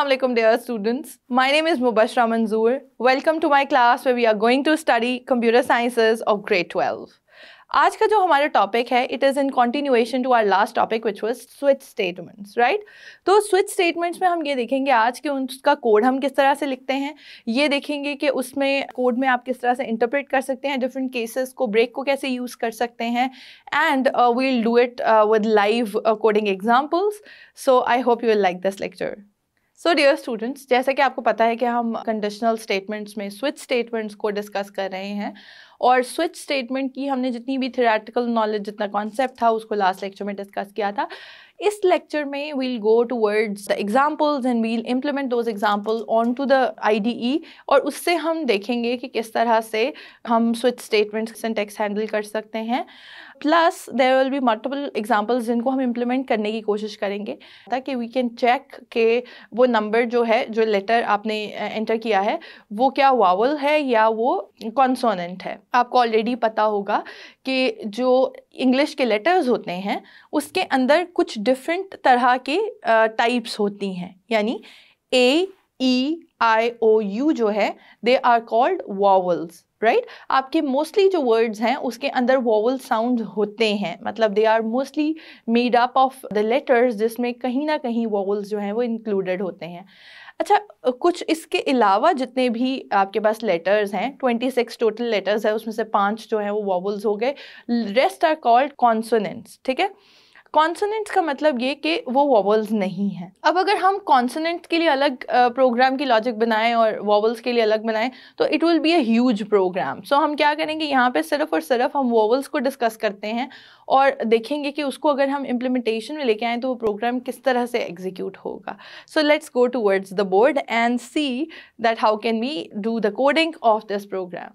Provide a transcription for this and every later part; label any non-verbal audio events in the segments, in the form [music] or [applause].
Assalamualaikum dear students. My name is Mubashra Manzoor. Welcome to my class where we are going to study computer sciences of grade 12. आज का जो हमारा topic है it is in continuation to our last topic which was switch statements right तो switch statements में हम ये देखेंगे आज कि उसका कोड हम किस तरह से लिखते हैं ये देखेंगे कि उसमें कोड में आप किस तरह से इंटरप्रेट कर सकते हैं डिफरेंट केसेस को ब्रेक को कैसे यूज़ कर सकते हैं and we'll do it with live coding examples so I hope you will like this lecture so dear students जैसा कि आपको पता है कि हम कंडीशनल स्टेटमेंट्स में स्विच स्टेटमेंट्स को डिस्कस कर रहे हैं और स्विच स्टेटमेंट की हमने जितनी भी थेरेटिकल नॉलेज जितना कॉन्सेप्ट था उसको लास्ट लेक्चर में डिस्कस किया था इस लेक्चर में we'll go towards the examples and we'll implement those example on to the I और उससे हम देखेंगे कि किस तरह से हम स्विच स्टेटमेंट सिंटेक्स हैंडल कर सकते हैं plus there will be multiple examples जिनको हम इम्प्लीमेंट करने की कोशिश करेंगे ताकि वी कैन चेक के वो नंबर जो है जो लेटर आपने एंटर किया है वो क्या वावल है या वो कॉन्सोनेंट है आपको ऑलरेडी पता होगा कि जो इंग्लिश के लेटर्स होते हैं उसके अंदर कुछ डिफरेंट तरह के टाइप्स होती हैं यानी ए ई आई ओ यू जो है they are called vowels right आपके मोस्टली जो वर्ड्स हैं उसके अंदर वॉवल साउंड होते हैं मतलब they are mostly made up of the letters जिसमें कहीं ना कहीं वॉवल्स जो हैं वो इंक्लूडेड होते हैं अच्छा कुछ इसके अलावा जितने भी आपके पास लेटर्स हैं 26 टोटल लेटर्स है उसमें से पांच जो हैं वो वॉवल्स हो गए रेस्ट आर कॉल्ड कॉन्सोनेंट्स ठीक है कॉन्सोनेंट्स का मतलब ये कि वो वॉवल्स नहीं हैं अब अगर हम कॉन्सोनेंट्स के लिए अलग प्रोग्राम की लॉजिक बनाएं और वॉवल्स के लिए अलग बनाएं तो इट विल बी अवज प्रोग्राम सो हम क्या करेंगे यहाँ पे सिर्फ और सिर्फ हम वॉवल्स को डिस्कस करते हैं और देखेंगे कि उसको अगर हम इम्प्लीमेंटेशन में लेके आएँ तो वो प्रोग्राम किस तरह से एग्जीक्यूट होगा so let's go to the board and see that how can we do the coding of this program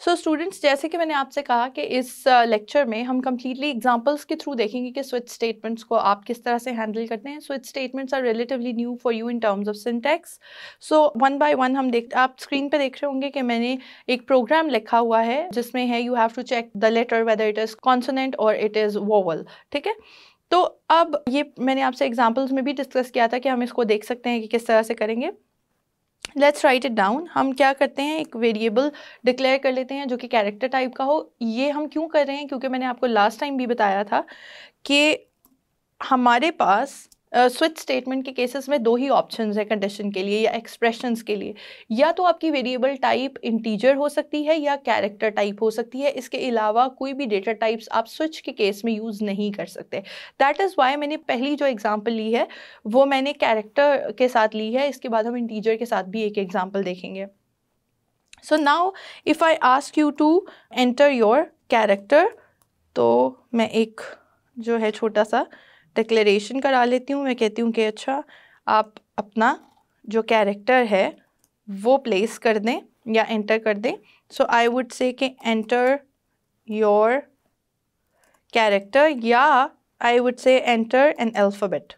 so so, students जैसे कि मैंने आपसे कहा कि इस लेक्चर में हम कम्प्लीटली एग्जाम्पल्स के थ्रू देखेंगे कि स्विच स्टेटमेंट्स को आप किस तरह से हैंडल करते हैं switch statements are relatively new for you in terms of syntax so one by one हम देख आप स्क्रीन पे देख रहे होंगे कि मैंने एक प्रोग्राम लिखा हुआ है जिसमें है you have to check the letter whether it is consonant और इट इज़ वोवल ठीक है तो अब ये मैंने आपसे एग्जाम्पल्स में भी डिस्कस किया था कि हम इसको देख सकते हैं कि किस तरह से करेंगे लेट्स राइट इट डाउन हम क्या करते हैं एक वेरिएबल डिक्लेयर कर लेते हैं जो कि कैरेक्टर टाइप का हो ये हम क्यों कर रहे हैं क्योंकि मैंने आपको लास्ट टाइम भी बताया था कि हमारे पास स्विच स्टेटमेंट के केसेस में दो ही ऑप्शंस है कंडीशन के लिए या एक्सप्रेशंस के लिए या तो आपकी वेरिएबल टाइप इंटीजर हो सकती है या कैरेक्टर टाइप हो सकती है इसके अलावा कोई भी डेटा टाइप्स आप स्विच के केस में यूज़ नहीं कर सकते दैट इज़ वाई मैंने पहली जो एग्जांपल ली है वो मैंने कैरेक्टर के साथ ली है इसके बाद हम इंटीजर के साथ भी एक एग्जाम्पल देखेंगे so now if I ask you to enter your character तो मैं एक जो है छोटा सा डिक्लेरेशन करा लेती हूँ मैं कहती हूँ कि अच्छा आप अपना जो कैरेक्टर है वो प्लेस कर दें या एंटर कर दें सो आई वुड से कि एंटर योर कैरेक्टर या I would say enter an alphabet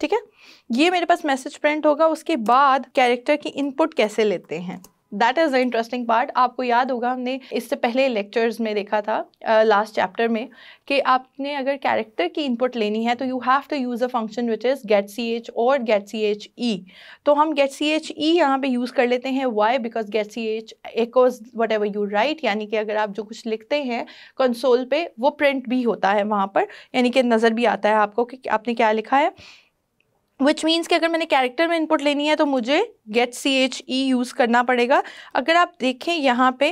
ठीक है ये मेरे पास मैसेज प्रिंट होगा उसके बाद कैरेक्टर की इनपुट कैसे लेते हैं that is the interesting part आपको याद होगा हमने इससे पहले लेक्चर्स में देखा था लास्ट uh, चैप्टर में कि आपने अगर कैरेक्टर की इनपुट लेनी है तो you have to use a function which is get C H और गेट सी एच ई तो हम गेट सी एच ई यहाँ पर यूज़ कर लेते हैं why because get C H echoes whatever you write यानी कि अगर आप जो कुछ लिखते हैं कंसोल पे वो प्रिंट भी होता है वहाँ पर यानी कि नज़र भी आता है आपको कि आपने क्या लिखा है विच मीन्स कि अगर मैंने कैरेक्टर में इनपुट लेनी है तो मुझे get C H E use करना पड़ेगा अगर आप देखें यहाँ पे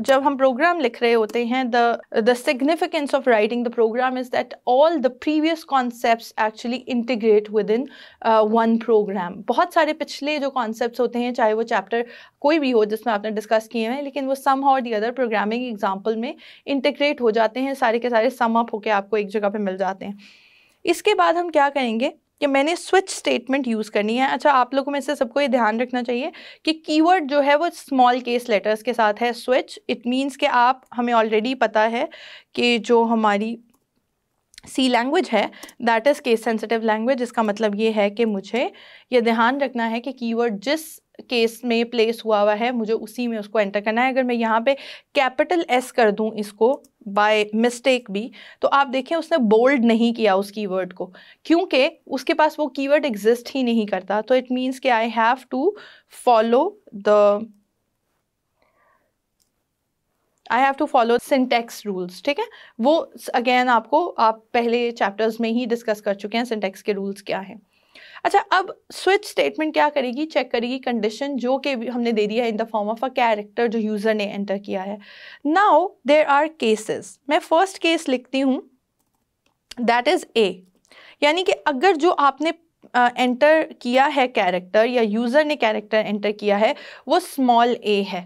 जब हम प्रोग्राम लिख रहे होते हैं the the significance of writing the program is that all the previous concept actually integrate within one program बहुत सारे पिछले जो कॉन्सेप्ट होते हैं चाहे वो चैप्टर कोई भी हो जिसमें आपने डिस्कस किए हैं लेकिन वो सम और दी अदर प्रोग्रामिंग एग्जाम्पल में इंटीग्रेट हो जाते हैं सारे के सारे सम अप होकर आपको एक जगह पर मिल जाते हैं इसके बाद हम क्या करेंगे कि मैंने स्विच स्टेटमेंट यूज़ करनी है अच्छा आप लोगों में से सबको ये ध्यान रखना चाहिए कि कीवर्ड जो है वो स्मॉल केस लेटर्स के साथ है स्विच इट मीन्स कि आप हमें ऑलरेडी पता है कि जो हमारी सी लैंग्वेज है that is case sensitive language इसका मतलब ये है कि मुझे ये ध्यान रखना है कि कीवर्ड जिस केस में प्लेस हुआ हुआ है मुझे उसी में उसको एंटर करना है अगर मैं यहाँ पे कैपिटल एस कर दूँ इसको बाय मिस्टेक भी तो आप देखें उसने बोल्ड नहीं किया उस कीवर्ड को क्योंकि उसके पास वो कीवर्ड एग्जिस्ट ही नहीं करता तो इट मीन्स कि I have to follow the I have to follow syntax rules ठीक है वो अगेन आपको आप पहले चैप्टर्स में ही डिस्कस कर चुके हैं सिंटेक्स के रूल्स क्या हैं अच्छा अब स्विच स्टेटमेंट क्या करेगी चेक करेगी कंडीशन जो कि हमने दे दिया है in the form of a character जो यूज़र ने एंटर किया है नाउ देर आर केसेस मैं फर्स्ट केस लिखती हूँ दैट इज़ ए यानी कि अगर जो आपने एंटर uh, किया है कैरेक्टर या यूज़र ने कैरेक्टर एंटर किया है वो स्मॉल ए है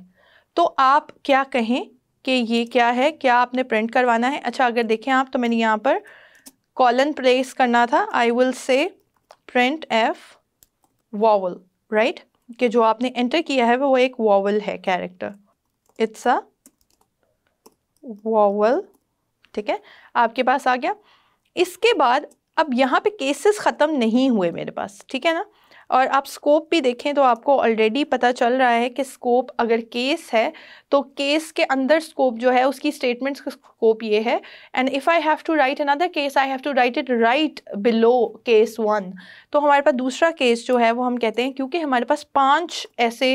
तो आप क्या कहें कि ये क्या है क्या आपने प्रिंट करवाना है अच्छा अगर देखें आप तो मैंने यहाँ पर कॉलन प्लेस करना था I will say print F vowel right कि जो आपने एंटर किया है वो एक वॉवल है कैरेक्टर इट्स अ वॉवल ठीक है आपके पास आ गया इसके बाद अब यहाँ पे केसेस ख़त्म नहीं हुए मेरे पास ठीक है ना और आप स्कोप भी देखें तो आपको ऑलरेडी पता चल रहा है कि स्कोप अगर केस है तो केस के अंदर स्कोप जो है उसकी स्टेटमेंट्स का स्कोप ये है and if I have to write another case I have to write it right below case one तो हमारे पास दूसरा केस जो है वो हम कहते हैं क्योंकि हमारे पास पांच ऐसे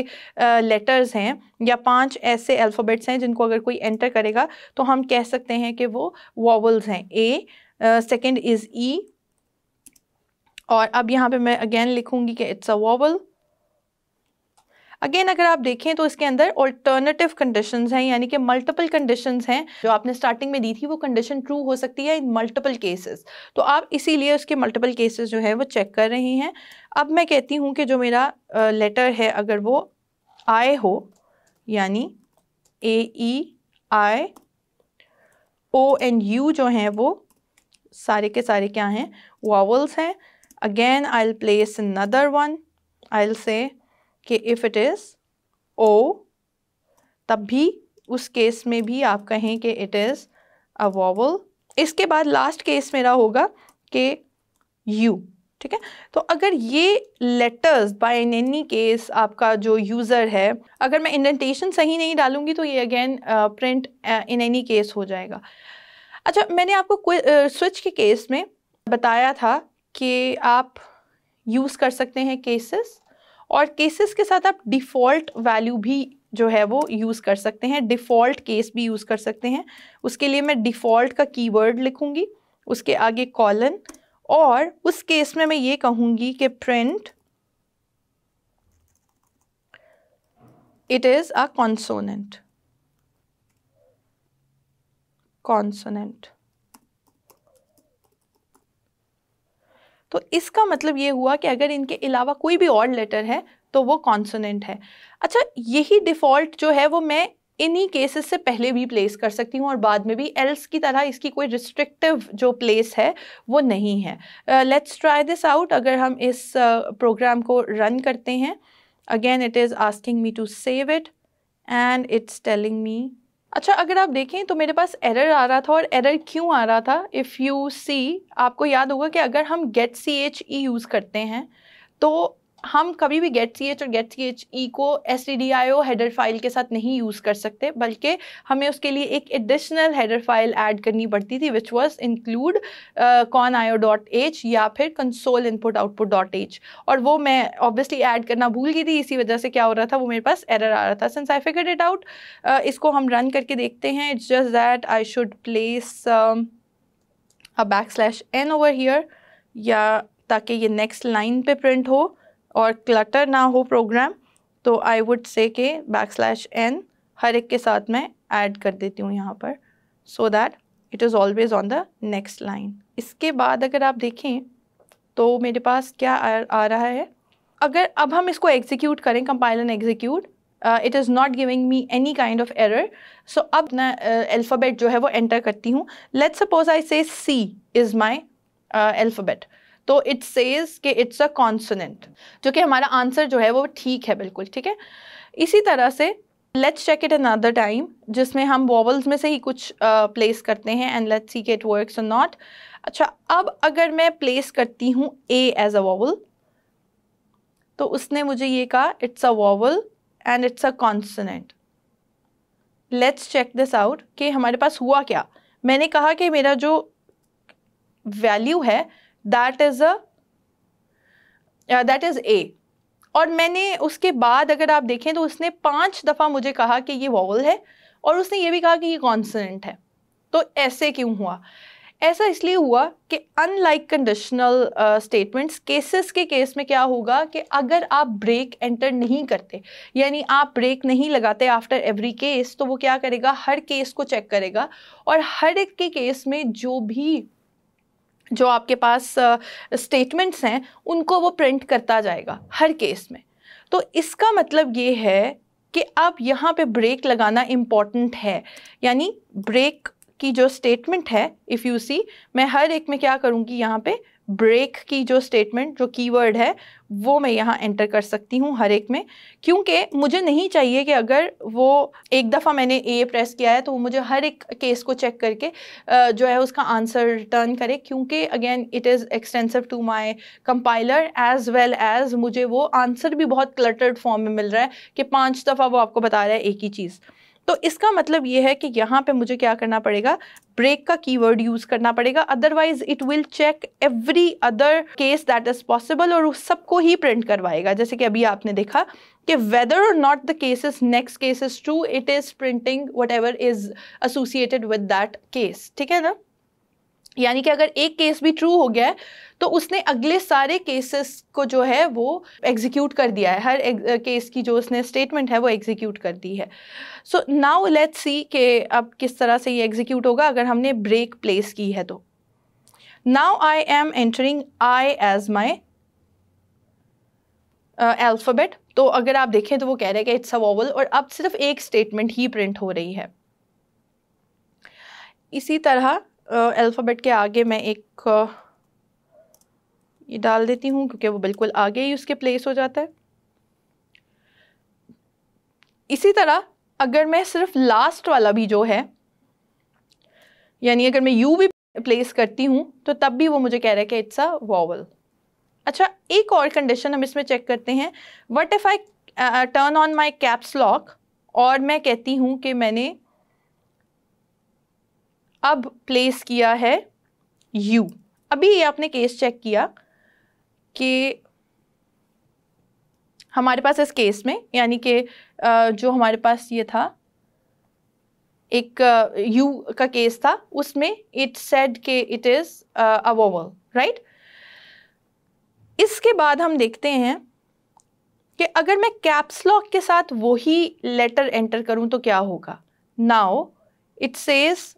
लेटर्स uh, हैं या पांच ऐसे अल्फ़ाबेट्स हैं जिनको अगर कोई एंटर करेगा तो हम कह सकते हैं कि वो वॉवल्स हैं ए सेकेंड इज़ ई और अब यहाँ पे मैं अगेन लिखूंगी कि इट्स अ वॉवल अगेन अगर आप देखें तो इसके अंदर ऑल्टरनेटिव कंडीशन हैं यानी कि मल्टीपल कंडीशन हैं जो आपने स्टार्टिंग में दी थी वो कंडीशन ट्रू हो सकती है इन मल्टीपल केसेस तो आप इसीलिए उसके मल्टीपल केसेस जो है वो चेक कर रहे हैं अब मैं कहती हूँ कि जो मेरा लेटर uh, है अगर वो आई हो यानी ए ई आई ओ एंड यू जो हैं वो सारे के सारे क्या हैं वॉवल्स हैं Again, I'll place another one. I'll say कि if it is O, तब भी उस केस में भी आप कहें कि it is a vowel. इसके बाद लास्ट केस मेरा होगा कि U, ठीक है तो अगर ये letters by in any case आपका जो यूज़र है अगर मैं इंडेंटेशन सही नहीं डालूंगी तो ये again print in any case हो जाएगा अच्छा मैंने आपको स्विच uh, के केस में बताया था कि आप यूज़ कर सकते हैं केसेस और केसेस के साथ आप डिफ़ॉल्ट वैल्यू भी जो है वो यूज़ कर सकते हैं डिफ़ॉल्ट केस भी यूज़ कर सकते हैं उसके लिए मैं डिफ़ॉल्ट का कीवर्ड लिखूँगी उसके आगे कॉलन और उस केस में मैं ये कहूँगी कि print it is a consonant consonant तो इसका मतलब ये हुआ कि अगर इनके अलावा कोई भी और लेटर है तो वो कॉन्सोनेंट है अच्छा यही डिफ़ॉल्ट जो है वो मैं इन्हीं केसेस से पहले भी प्लेस कर सकती हूँ और बाद में भी एल्स की तरह इसकी कोई रिस्ट्रिक्टिव जो प्लेस है वो नहीं है लेट्स ट्राई दिस आउट अगर हम इस प्रोग्राम uh, को रन करते हैं again it is asking me to save it and it's telling me अच्छा अगर आप देखें तो मेरे पास एरर आ रहा था और एरर क्यों आ रहा था इफ़ यू सी आपको याद होगा कि अगर हम get C H E use करते हैं तो हम कभी भी गेट सी एच और गेट सी एच ई को S T D I O header file के साथ नहीं यूज़ कर सकते बल्कि हमें उसके लिए एक एडिशनल हेडर फाइल ऐड करनी पड़ती थी which was include con I O dot H या फिर console input output dot H और वो मैं ऑब्वियसली ऐड करना भूल गई थी इसी वजह से क्या हो रहा था वो मेरे पास एरर आ रहा था since I figure it out इसको हम रन करके देखते हैं it's just that I should place a back slash N over here या ताकि ये नेक्स्ट लाइन पे प्रिंट हो और क्लटर ना हो प्रोग्राम तो आई वुड से के बैक स्लैश एन हर एक के साथ मैं ऐड कर देती हूँ यहाँ पर so that it is always on the next line इसके बाद अगर आप देखें तो मेरे पास क्या आ, आ रहा है अगर अब हम इसको एग्जीक्यूट करें compile and execute it is not giving me any kind of error so अब मैं अल्फ़ाबेट uh, जो है वो एंटर करती हूँ let's suppose I say C is my alphabet तो इट सेज के इट्स अ कॉन्सोनेंट जो कि हमारा आंसर जो है वो ठीक है बिल्कुल ठीक है इसी तरह से let's check it another time जिसमें हम वॉवल्स में से ही कुछ प्लेस uh, करते हैं एंड लेट्स सी के इट वर्क्स और नॉट अच्छा अब अगर मैं प्लेस करती हूँ ए एज अ वॉवल तो उसने मुझे ये कहा it's a vowel and it's a consonant let's check this out कि हमारे पास हुआ क्या मैंने कहा कि मेरा जो वैल्यू है that is a that is A और मैंने उसके बाद अगर आप देखें तो उसने पांच दफ़ा मुझे कहा कि ये वॉवल है और उसने ये भी कहा कि ये कॉन्सनेंट है तो ऐसे क्यों हुआ ऐसा इसलिए हुआ कि अनलाइक कंडीशनल स्टेटमेंट्स केसेस के केस में क्या होगा कि अगर आप ब्रेक एंटर नहीं करते यानी आप ब्रेक नहीं लगाते आफ्टर एवरी केस तो वो क्या करेगा हर केस को चेक करेगा और हर एक के केस में जो भी जो आपके पास स्टेटमेंट्स uh, हैं उनको वो प्रिंट करता जाएगा हर केस में तो इसका मतलब ये है कि अब यहाँ पे ब्रेक लगाना इम्पॉर्टेंट है यानी ब्रेक की जो स्टेटमेंट है इफ़ यू सी मैं हर एक में क्या करूँगी यहाँ पे ब्रेक की जो स्टेटमेंट जो कीवर्ड है वो मैं यहाँ एंटर कर सकती हूँ हर एक में क्योंकि मुझे नहीं चाहिए कि अगर वो एक दफ़ा मैंने ए प्रेस किया है तो वो मुझे हर एक केस को चेक करके जो है उसका आंसर रिटर्न करे क्योंकि again it is extensive to my compiler as well as मुझे वो आंसर भी बहुत क्लटर्ड फॉर्म में मिल रहा है कि पाँच दफ़ा वो आपको बता रहा है एक ही चीज़ तो इसका मतलब ये है कि यहाँ पे मुझे क्या करना पड़ेगा ब्रेक का कीवर्ड यूज़ करना पड़ेगा otherwise it will check every other case that is possible और उस सबको ही प्रिंट करवाएगा जैसे कि अभी आपने देखा कि वेदर और not the cases next case is true it is printing whatever is associated with that case ठीक है ना यानी कि अगर एक केस भी ट्रू हो गया है तो उसने अगले सारे केसेस को जो है वो एग्जीक्यूट कर दिया है हर केस की जो उसने स्टेटमेंट है वो एग्जीक्यूट कर दी है सो नाउ लेट्स सी के अब किस तरह से ये एग्जीक्यूट होगा अगर हमने ब्रेक प्लेस की है तो now I am entering I as my alphabet तो अगर आप देखें तो वो कह रहे हैं कि इट्स अ वॉवल और अब सिर्फ एक स्टेटमेंट ही प्रिंट हो रही है इसी तरह अल्फ़ाबेट के आगे मैं एक ये डाल देती हूँ क्योंकि वो बिल्कुल आगे ही उसके प्लेस हो जाता है इसी तरह अगर मैं सिर्फ लास्ट वाला भी जो है यानी अगर मैं यू भी प्लेस करती हूँ तो तब भी वो मुझे कह रहा है कि इट्स अ वॉवल अच्छा एक और कंडीशन हम इसमें चेक करते हैं what if I turn on my caps lock और मैं कहती हूँ कि मैंने अब प्लेस किया है यू अभी ये आपने केस चेक किया कि हमारे पास इस केस में यानी कि जो हमारे पास ये था एक यू का केस था उसमें इट सेड के इट इज़ अवोवल राइट इसके बाद हम देखते हैं कि अगर मैं कैप्स लॉक के साथ वही लेटर एंटर करूं तो क्या होगा नाउ इट सेज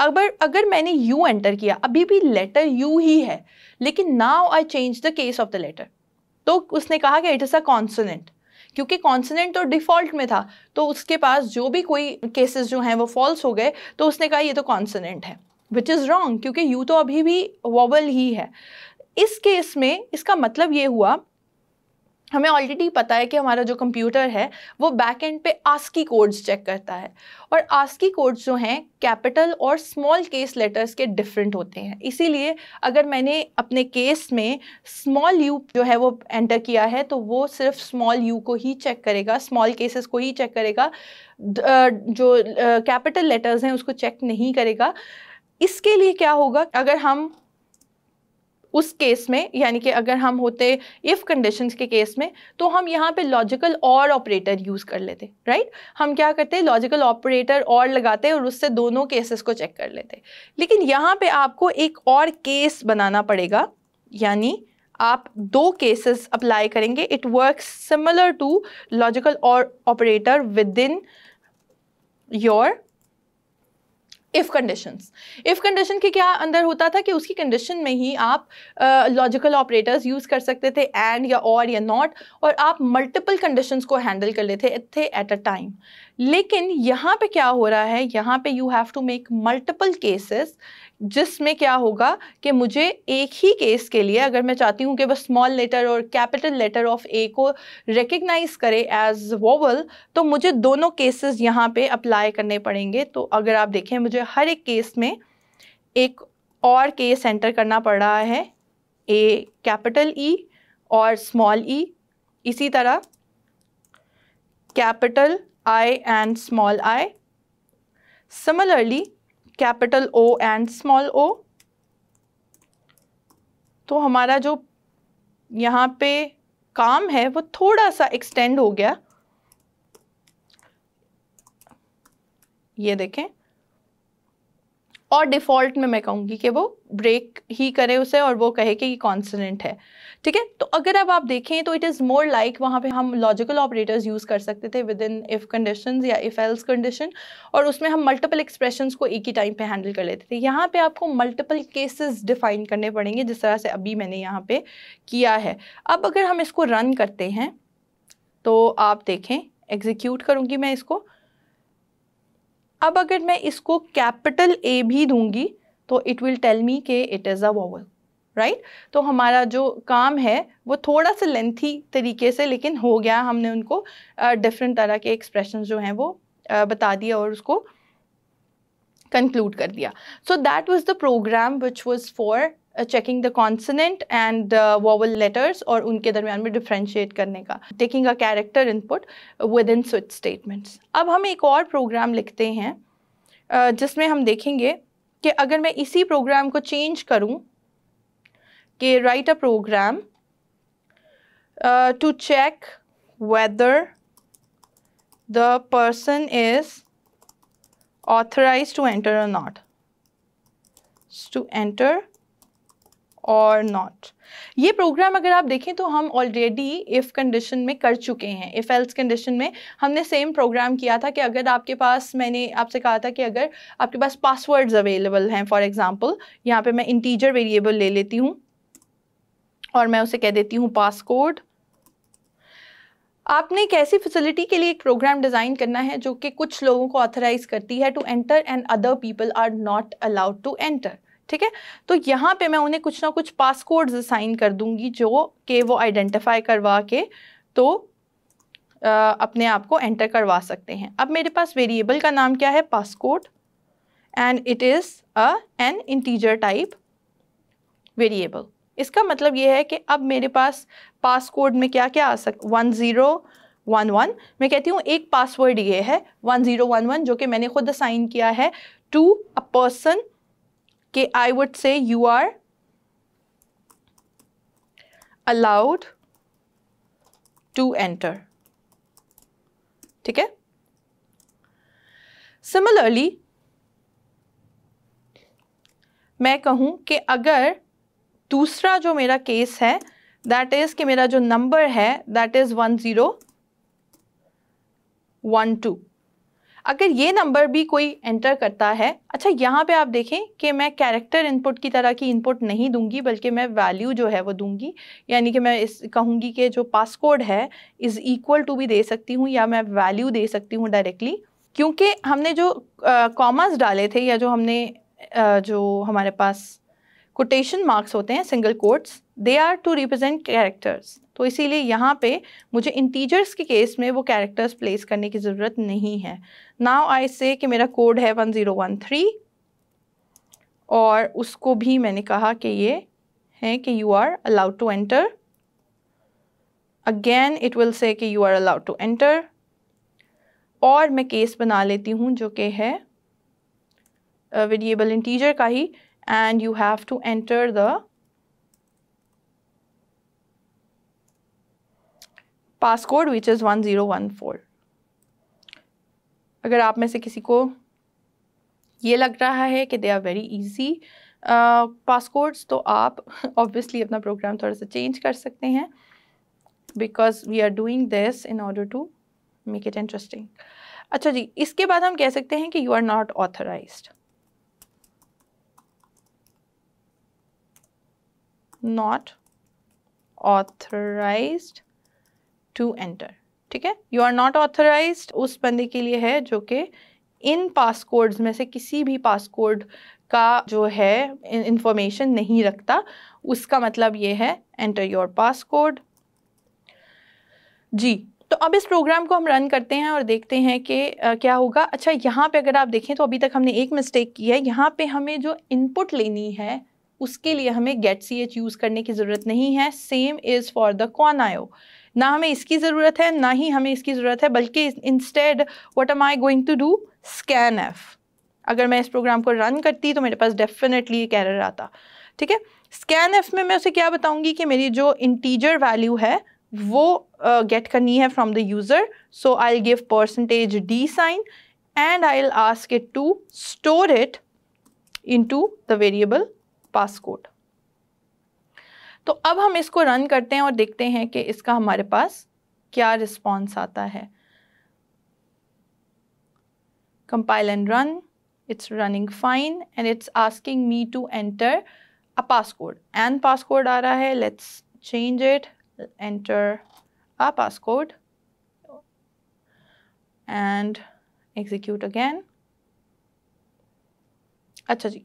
अगर अगर मैंने यू एंटर किया अभी भी लेटर यू ही है लेकिन now I change the case of the letter तो उसने कहा कि इट इज़ अ कॉन्सोनेंट क्योंकि कॉन्सनेंट तो डिफ़ॉल्ट में था तो उसके पास जो भी कोई केसेस जो हैं वो फॉल्स हो गए तो उसने कहा ये तो कॉन्सनेंट है विच इज़ रॉन्ग क्योंकि यू तो अभी भी वॉबल ही है इस केस में इसका मतलब ये हुआ हमें ऑलरेडी पता है कि हमारा जो कंप्यूटर है वो बैक एंड पे आस्की कोड्स चेक करता है और आस्की कोड्स जो हैं कैपिटल और स्मॉल केस लेटर्स के डिफरेंट होते हैं इसीलिए अगर मैंने अपने केस में स्मॉल यू जो है वो एंटर किया है तो वो सिर्फ स्मॉल यू को ही चेक करेगा स्मॉल केसेस को ही चेक करेगा जो कैपिटल लेटर्स हैं उसको चेक नहीं करेगा इसके लिए क्या होगा अगर हम उस केस में यानी कि अगर हम होते इफ़ कंडीशन के केस में तो हम यहाँ पे लॉजिकल और ऑपरेटर यूज़ कर लेते राइट हम क्या करते लॉजिकल ऑपरेटर और लगाते और उससे दोनों केसेस को चेक कर लेते लेकिन यहाँ पे आपको एक और केस बनाना पड़ेगा यानी आप दो केसेस अप्लाई करेंगे it work similar to logical or operator within your if conditions if condition के क्या अंदर होता था कि उसकी कंडीशन में ही आप लॉजिकल ऑपरेटर्स यूज़ कर सकते थे एंड या और या नॉट और आप मल्टीपल कंडीशंस को हैंडल कर लेते थे एट अ टाइम लेकिन यहाँ पे क्या हो रहा है यहाँ पे you have to make multiple cases जिसमें क्या होगा कि मुझे एक ही केस के लिए अगर मैं चाहती हूँ कि वह स्मॉल लेटर और कैपिटल लेटर ऑफ ए को रिकग्नाइज करे एज वोवल तो मुझे दोनों केसेस यहाँ पे अप्लाई करने पड़ेंगे तो अगर आप देखें मुझे हर एक केस में एक और केस एंटर करना पड़ रहा है ए कैपिटल ई और स्मॉल ई e। इसी तरह capital I and small I similarly capital O and small O तो हमारा जो यहाँ पे काम है वो थोड़ा सा एक्सटेंड हो गया ये देखें और डिफ़ॉल्ट में मैं कहूँगी कि वो ब्रेक ही करे उसे और वो कहे कि ये कॉन्सनेंट है ठीक है तो अगर अब आप देखें तो इट इज़ मोर लाइक वहाँ पे हम लॉजिकल ऑपरेटर्स यूज़ कर सकते थे विद इन इफ़ कंडीशन या इफ़ एल्स कंडीशन और उसमें हम मल्टीपल एक्सप्रेशन को एक ही टाइम पे हैंडल कर लेते थे यहाँ पे आपको मल्टीपल केसेस डिफाइन करने पड़ेंगे जिस तरह से अभी मैंने यहाँ पे किया है अब अगर हम इसको रन करते हैं तो आप देखें एग्जीक्यूट करूँगी मैं इसको अब अगर मैं इसको कैपिटल ए भी दूंगी तो इट विल टेल मी के it is a vowel right तो हमारा जो काम है वो थोड़ा सा लेंथी तरीके से लेकिन हो गया हमने उनको डिफरेंट तरह के एक्सप्रेशन जो हैं वो uh, बता दिया और उसको कंक्लूड कर दिया so that was the program which was for checking the consonant and vowel letters और उनके दरमियान में डिफ्रेंशिएट करने का taking a character input within switch statements अब हम एक और प्रोग्राम लिखते हैं uh, जिसमें हम देखेंगे कि अगर मैं इसी प्रोग्राम को चेंज करूँ कि write a program to check whether the person is authorise to enter a not to enter or not ये प्रोग्राम अगर आप देखें तो हम ऑलरेडी इफ़ कंडीशन में कर चुके हैं इफ़ एल्स कंडीशन में हमने सेम प्रोग्राम किया था कि अगर आपके पास मैंने आपसे कहा था कि अगर आपके पास पासवर्ड्स अवेलेबल हैं फॉर एग्जांपल यहाँ पे मैं इंटीजर वेरिएबल ले लेती हूँ और मैं उसे कह देती हूँ पास कोड आपने एक ऐसी फैसिलिटी के लिए एक प्रोग्राम डिज़ाइन करना है जो कि कुछ लोगों को ऑथराइज करती है to enter and other people are not allowed to enter ठीक है तो यहाँ पे मैं उन्हें कुछ ना कुछ पासकोड्स असाइन कर दूंगी जो कि वो आइडेंटिफाई करवा के तो आ, अपने आप को एंटर करवा सकते हैं अब मेरे पास वेरिएबल का नाम क्या है passcode and it is a an integer type variable इसका मतलब ये है कि अब मेरे पास पासकोड में क्या क्या आ सक वन ज़ीरो वन वन मैं कहती हूँ एक पासवर्ड ये है वन ज़ीरो वन वन जो कि मैंने खुद असाइन किया है टू अ पर्सन कि I would say you are allowed to enter ठीक है सिमिलरली मैं कहूं कि अगर दूसरा जो मेरा केस है दैट इज़ कि मेरा जो नंबर है that is one zero one two अगर ये नंबर भी कोई एंटर करता है अच्छा यहाँ पे आप देखें कि मैं कैरेक्टर इनपुट की तरह की इनपुट नहीं दूंगी बल्कि मैं वैल्यू जो है वो दूंगी यानी कि मैं इस कहूँगी कि जो पासकोड है इज़ इक्वल टू भी दे सकती हूँ या मैं वैल्यू दे सकती हूँ डायरेक्टली क्योंकि हमने जो कॉमर्स डाले थे या जो हमने आ, जो हमारे पास कोटेशन मार्क्स होते हैं single quotes they are to represent characters तो इसीलिए यहाँ पे मुझे इंटीजर्स के केस में वो कैरेक्टर्स प्लेस करने की ज़रूरत नहीं है नाउ आई से कि मेरा कोड है वन ज़ीरो वन थ्री और उसको भी मैंने कहा कि ये है कि you are allowed to enter again it will say कि you are allowed to enter और मैं केस बना लेती हूँ जो कि है वेरिएबल इंटीजर का ही and you have to enter the which is one zero one four अगर आप में से किसी को ये लग रहा है कि they are very easy passcodes तो आप ऑब्वियसली [laughs] अपना प्रोग्राम थोड़ा सा चेंज कर सकते हैं because we are doing this in order to make it interesting अच्छा जी इसके बाद हम कह सकते हैं कि you are not authorise not authorised to enter ठीक है यू आर नॉट ऑथराइज उस बंदे के लिए है जो कि इन पास कोड्स में से किसी भी पास कोड का जो है इंफॉर्मेशन नहीं रखता उसका मतलब ये है एंटर योर पास कोड जी तो अब इस प्रोग्राम को हम रन करते हैं और देखते हैं कि क्या होगा अच्छा यहाँ पे अगर आप देखें तो अभी तक हमने एक मिस्टेक की है यहाँ पे हमें जो इनपुट लेनी है उसके लिए हमें गेट सी एच यूज़ करने की ज़रूरत नहीं है सेम इज़ फॉर द कॉन आयो ना हमें इसकी ज़रूरत है ना ही हमें इसकी ज़रूरत है बल्कि instead what am I going to do scanf अगर मैं इस प्रोग्राम को रन करती तो मेरे पास डेफिनेटली एक एरर आता ठीक है स्कैन एफ में मैं उसे क्या बताऊंगी कि मेरी जो इंटीजर वैल्यू है वो गेट uh, करनी है from the user so I give percentage d sign and I ask it to store it in to the variable passcode तो अब हम इसको रन करते हैं और देखते हैं कि इसका हमारे पास क्या रिस्पॉन्स आता है compile and run it's running fine and it's asking me to enter a passcode and passcode आ रहा है let's change it enter a passcode and execute again अच्छा जी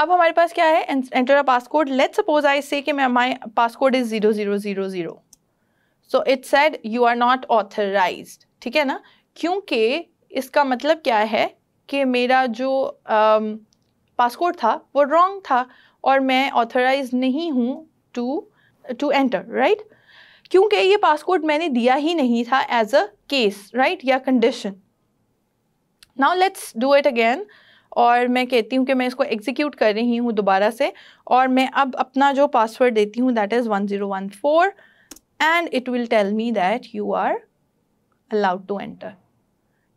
अब हमारे पास क्या है enter a passcode let suppose I say कि मैं my passcode is zero zero zero zero so it said you are not authorize ठीक है ना क्योंकि इसका मतलब क्या है कि मेरा जो पासकोड um, था वो रॉन्ग था और मैं ऑथराइज नहीं हूँ टू टू एंटर राइट क्योंकि ये पासकोड मैंने दिया ही नहीं था एज अ केस राइट या condition now let's do it again और मैं कहती हूँ कि मैं इसको एग्जीक्यूट कर रही हूँ दोबारा से और मैं अब अपना जो पासवर्ड देती हूँ that is one zero one four and it will tell me that you are allowed to enter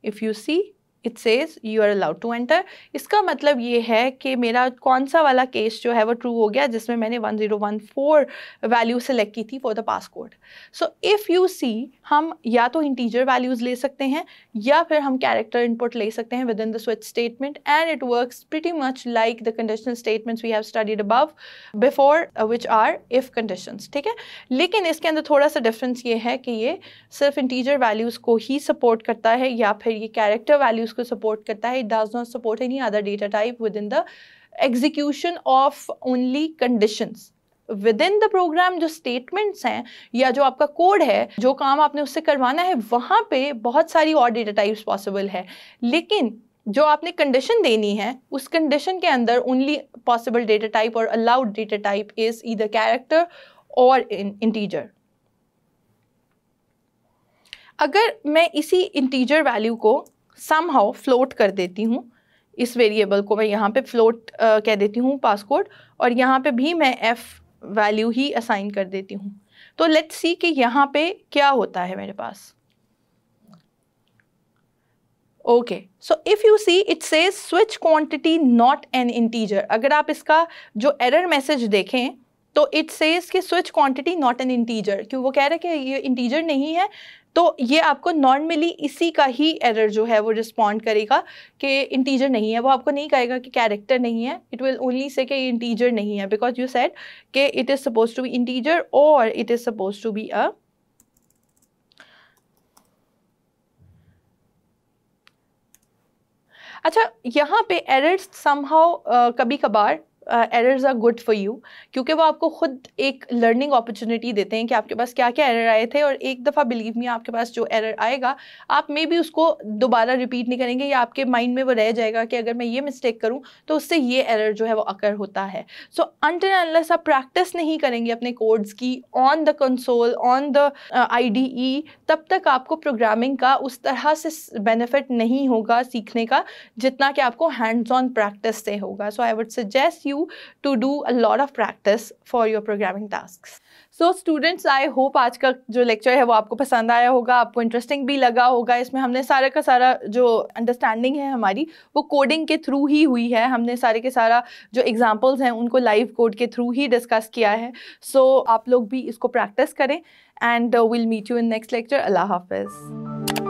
if you see it says you are allowed to enter इसका मतलब ये है कि मेरा कौन सा वाला केस जो है वो ट्रू हो गया जिसमें मैंने 1014 वैल्यू सेलेक्ट की थी for the passcode so if you see हम या तो इंटीजर वैल्यूज़ ले सकते हैं या फिर हम कैरेक्टर इनपुट ले सकते हैं within the switch statement and it work pretty much like the conditional statements we have studied above before which are if condition ठीक है लेकिन इसके अंदर थोड़ा सा डिफरेंस ये है कि ये सिर्फ इंटीजर वैल्यूज़ को ही सपोर्ट करता है या फिर ये कैरेक्टर वैल्यूज़ उसको सपोर्ट करता है it does not support any other data type within the execution of only conditions within the program जो स्टेटमेंट्स हैं या जो आपका कोड है जो काम आपने उससे करवाना है वहाँ पे बहुत सारी और डेटा टाइप्स पॉसिबल है लेकिन जो आपने कंडीशन देनी है उस कंडीशन के अंदर ओनली पॉसिबल डेटा टाइप और allowed data type is either character और इंटीजर अगर मैं इसी इंटीजर वैल्यू को सम हाउ फ्लोट कर देती हूँ इस वेरिएबल को मैं यहाँ पे फ्लोट uh, कह देती हूँ पासकोड और यहाँ पे भी मैं एफ़ वैल्यू ही असाइन कर देती हूँ तो लेट्स सी कि यहाँ पे क्या होता है मेरे पास okay so if you see it say switch quantity not an integer अगर आप इसका जो एरर मैसेज देखें तो इट सेज कि switch quantity not an integer क्यों वो कह रहे हैं कि ये इंटीजर नहीं है तो ये आपको नॉर्मली इसी का ही एरर जो है वो रिस्पॉन्ड करेगा कि इंटीजर नहीं है वो आपको नहीं कहेगा कि कैरेक्टर नहीं है इट विल ओनली से कि इंटीजर नहीं है बिकॉज यू सेड कि it is suppose to be integer और it is suppose to be a अच्छा यहाँ पे एरर्स समहाउ कभी कभार errors are good for you क्योंकि वो आपको खुद एक लर्निंग अपॉर्चुनिटी देते हैं कि आपके पास क्या क्या एरर आए थे और एक दफ़ा बिलीव मी आपके पास जो एरर आएगा आप मे भी उसको दोबारा रिपीट नहीं करेंगे या आपके माइंड में वो रह जाएगा कि अगर मैं ये मिस्टेक करूँ तो उससे ये एरर जो है वो अकर होता है सो अंटर अनलेस आप प्रैक्टिस नहीं करेंगे अपने कोड्स की on the console on the I D E तब तक आपको प्रोग्रामिंग का उस तरह से बेनिफिट नहीं होगा सीखने का जितना कि आपको हैंड्स ऑन प्रैक्टिस से होगा so I would suggest you to do a lot of practice for your programming tasks. So students I hope आज का जो लेक्चर है वो आपको पसंद आया होगा आपको इंटरेस्टिंग भी लगा होगा इसमें हमने सारा का सारा जो अंडरस्टैंडिंग है हमारी वो कोडिंग के थ्रू ही हुई है हमने सारे के सारा जो एग्जांपल्स हैं उनको लाइव कोड के थ्रू ही डिस्कस किया है सो so, आप लोग भी इसको प्रैक्टिस करें and will meet you in next lecture अल्लाह हाफिज़